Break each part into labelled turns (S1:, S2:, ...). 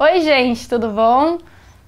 S1: Oi, gente, tudo bom?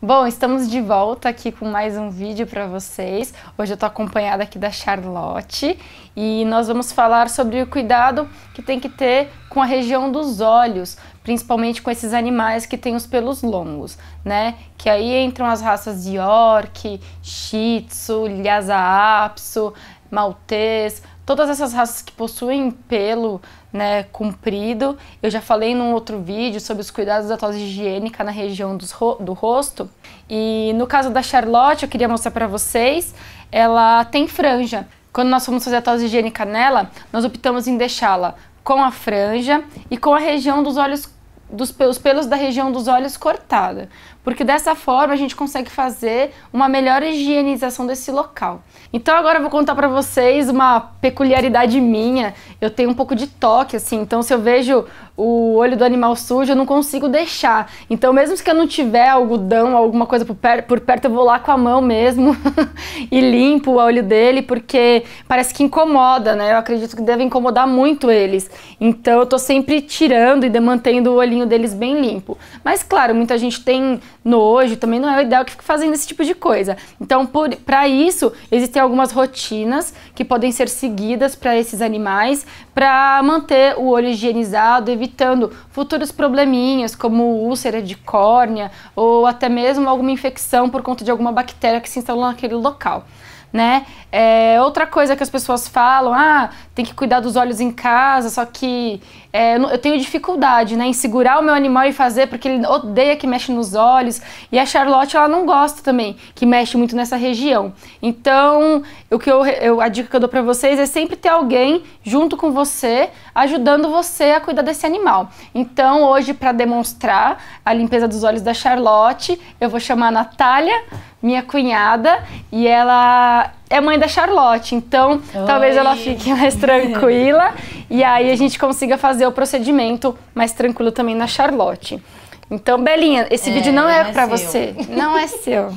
S1: Bom, estamos de volta aqui com mais um vídeo para vocês. Hoje eu estou acompanhada aqui da Charlotte e nós vamos falar sobre o cuidado que tem que ter com a região dos olhos, principalmente com esses animais que têm os pelos longos, né? Que aí entram as raças de York, Shih Tzu, Lhasa Apso, Maltês, todas essas raças que possuem pelo né, comprido. Eu já falei num outro vídeo sobre os cuidados da tosse higiênica na região do rosto. E no caso da Charlotte, eu queria mostrar para vocês, ela tem franja. Quando nós fomos fazer a tosse higiênica nela, nós optamos em deixá-la com a franja e com a região dos olhos dos pelos, pelos da região dos olhos cortada, porque dessa forma a gente consegue fazer uma melhor higienização desse local. Então agora eu vou contar para vocês uma peculiaridade minha. Eu tenho um pouco de toque assim, então se eu vejo o olho do animal sujo, eu não consigo deixar. Então mesmo se eu não tiver algodão, alguma coisa por, per por perto, eu vou lá com a mão mesmo e limpo o olho dele, porque parece que incomoda, né? Eu acredito que deve incomodar muito eles. Então eu tô sempre tirando e mantendo o olhinho deles bem limpo. Mas claro, muita gente tem nojo, também não é o ideal que fique fazendo esse tipo de coisa. Então, para isso, existem algumas rotinas que podem ser seguidas para esses animais para manter o olho higienizado, evitando futuros probleminhas como úlcera de córnea ou até mesmo alguma infecção por conta de alguma bactéria que se instalou naquele local né? É, outra coisa que as pessoas falam, ah, tem que cuidar dos olhos em casa, só que é, eu tenho dificuldade, né, em segurar o meu animal e fazer, porque ele odeia que mexe nos olhos, e a Charlotte, ela não gosta também, que mexe muito nessa região. Então, o que eu, eu a dica que eu dou para vocês é sempre ter alguém junto com você, ajudando você a cuidar desse animal. Então, hoje, para demonstrar a limpeza dos olhos da Charlotte, eu vou chamar a Natália, minha cunhada e ela é mãe da Charlotte, então Oi. talvez ela fique mais tranquila e aí a gente consiga fazer o procedimento mais tranquilo também na Charlotte. Então, Belinha, esse é, vídeo não é, é para você, não é seu.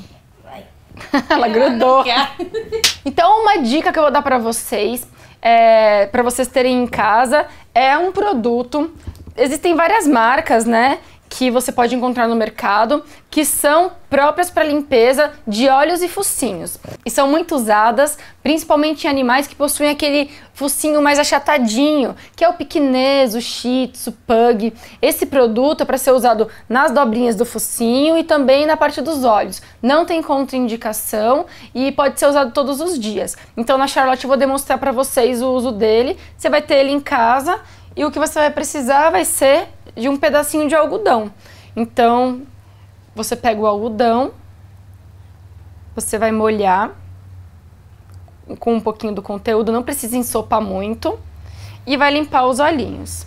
S1: ela grudou. Então, uma dica que eu vou dar para vocês, é, para vocês terem em casa, é um produto. Existem várias marcas, né? que você pode encontrar no mercado, que são próprias para limpeza de olhos e focinhos. E são muito usadas, principalmente em animais que possuem aquele focinho mais achatadinho, que é o piquinês, o shih tzu, pug. Esse produto é para ser usado nas dobrinhas do focinho e também na parte dos olhos. Não tem contraindicação e pode ser usado todos os dias. Então na Charlotte eu vou demonstrar para vocês o uso dele. Você vai ter ele em casa e o que você vai precisar vai ser de um pedacinho de algodão. Então, você pega o algodão, você vai molhar com um pouquinho do conteúdo, não precisa ensopar muito, e vai limpar os olhinhos.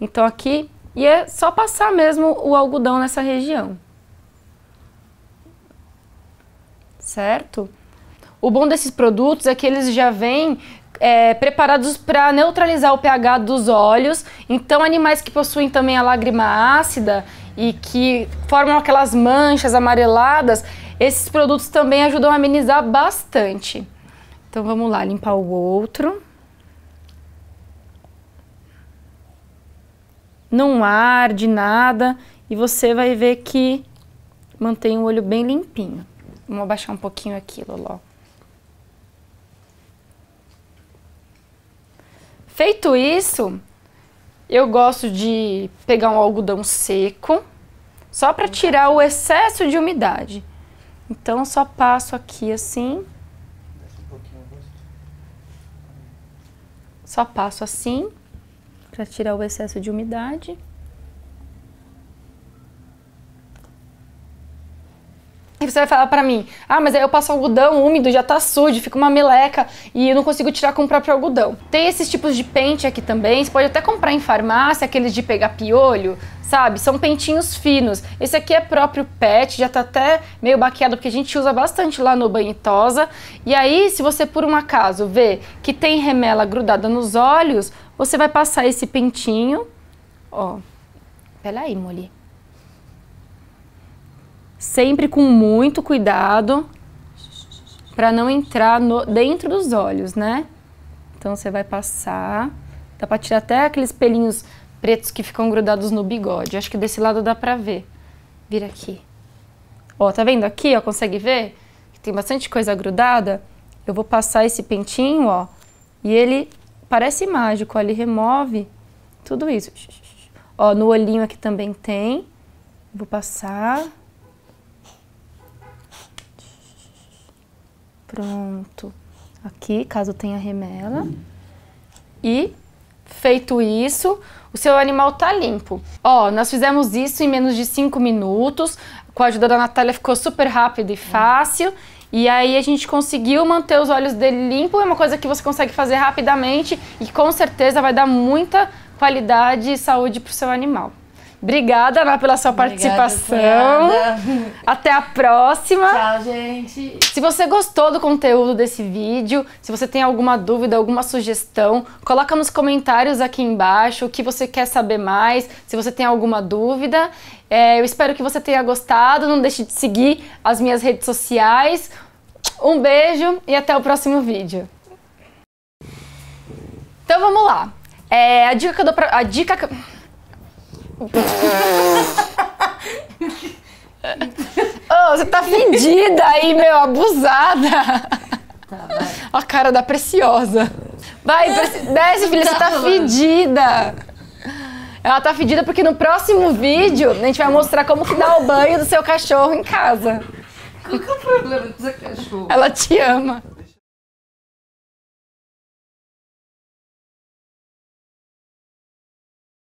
S1: Então aqui, e é só passar mesmo o algodão nessa região. Certo? O bom desses produtos é que eles já vêm é, preparados para neutralizar o pH dos olhos. Então, animais que possuem também a lágrima ácida e que formam aquelas manchas amareladas, esses produtos também ajudam a amenizar bastante. Então, vamos lá, limpar o outro. Não arde nada e você vai ver que mantém o olho bem limpinho. Vamos abaixar um pouquinho aqui, Loló. Feito isso, eu gosto de pegar um algodão seco, só para uhum. tirar o excesso de umidade. Então, só passo aqui assim. Só passo assim, para tirar o excesso de umidade. você vai falar para mim, ah, mas aí eu passo algodão úmido, já tá sujo, fica uma meleca e eu não consigo tirar com o próprio algodão. Tem esses tipos de pente aqui também, você pode até comprar em farmácia, aqueles de pegar piolho, sabe? São pentinhos finos. Esse aqui é próprio pet, já tá até meio baqueado, porque a gente usa bastante lá no banhitosa. E aí, se você por um acaso vê que tem remela grudada nos olhos, você vai passar esse pentinho, ó. Peraí, Molly sempre com muito cuidado para não entrar no, dentro dos olhos, né? Então você vai passar, dá para tirar até aqueles pelinhos pretos que ficam grudados no bigode. Acho que desse lado dá para ver. Vira aqui. Ó, tá vendo aqui, ó, consegue ver? Tem bastante coisa grudada. Eu vou passar esse pentinho, ó, e ele parece mágico, ó, ele remove tudo isso. Ó, no olhinho aqui também tem. Vou passar. Pronto. Aqui, caso tenha remela. E, feito isso, o seu animal tá limpo. Ó, nós fizemos isso em menos de 5 minutos. Com a ajuda da Natália ficou super rápido e é. fácil. E aí a gente conseguiu manter os olhos dele limpo, é uma coisa que você consegue fazer rapidamente e com certeza vai dar muita qualidade e saúde para o seu animal. Obrigada, Ana, pela sua Obrigada, participação. Até a próxima. Tchau, gente. Se você gostou do conteúdo desse vídeo, se você tem alguma dúvida, alguma sugestão, coloca nos comentários aqui embaixo o que você quer saber mais, se você tem alguma dúvida. É, eu espero que você tenha gostado. Não deixe de seguir as minhas redes sociais. Um beijo e até o próximo vídeo. Então vamos lá. É, a dica que eu dou pra... A dica oh, você tá fedida aí, meu, abusada. Tá, a cara da preciosa. Vai, desce, filha, você tá fedida. Ela tá fedida porque no próximo vídeo a gente vai mostrar como que dá o banho do seu cachorro em casa. Qual que é o problema do seu cachorro? Ela te ama.